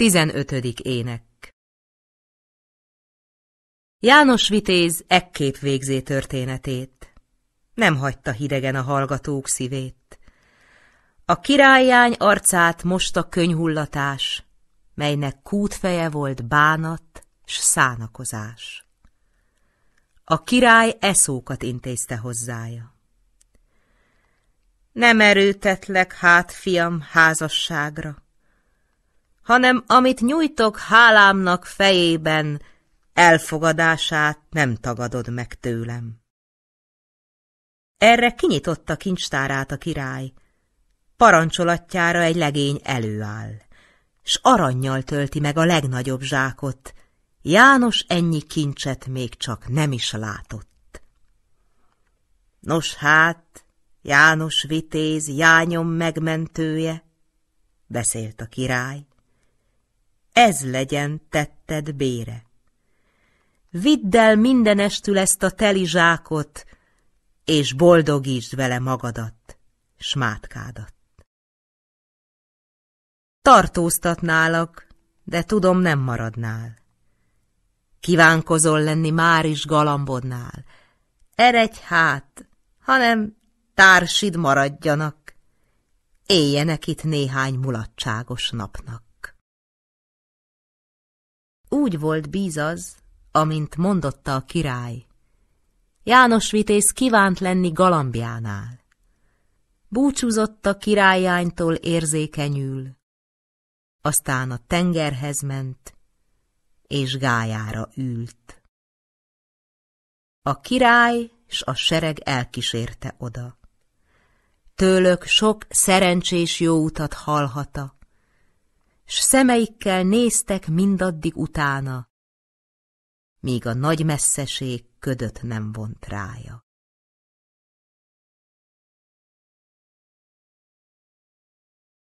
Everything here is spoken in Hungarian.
Tizenötödik ének János Vitéz ekkép végzé történetét. Nem hagyta hidegen a hallgatók szívét. A királyány arcát most a könyhullatás, melynek kútfeje volt bánat s szánakozás. A király eszókat intézte hozzája. Nem erőtetlek hát, fiam, házasságra, hanem amit nyújtok hálámnak fejében, elfogadását nem tagadod meg tőlem. Erre kinyitotta kincstárát a király. Parancsolatjára egy legény előáll, s arannyal tölti meg a legnagyobb zsákot. János ennyi kincset még csak nem is látott. Nos hát, János vitéz, jányom megmentője, beszélt a király ez legyen tetted bére. Vidd el mindenestül ezt a teli zsákot, és boldogítsd vele magadat, smátkádat. Tartóztatnálak, de tudom nem maradnál. Kívánkozol lenni már is galambodnál. Eredj hát, hanem társid maradjanak. Éljenek itt néhány mulatságos napnak. Úgy volt bízaz, amint mondotta a király. János vitéz kívánt lenni galambjánál. Búcsúzott a királyánytól érzékenyül, aztán a tengerhez ment, és gájára ült. A király s a sereg elkísérte oda. Tőlök sok szerencsés jó utat hallhatak s szemeikkel néztek mindaddig utána, míg a nagy messzeség ködöt nem vont rája.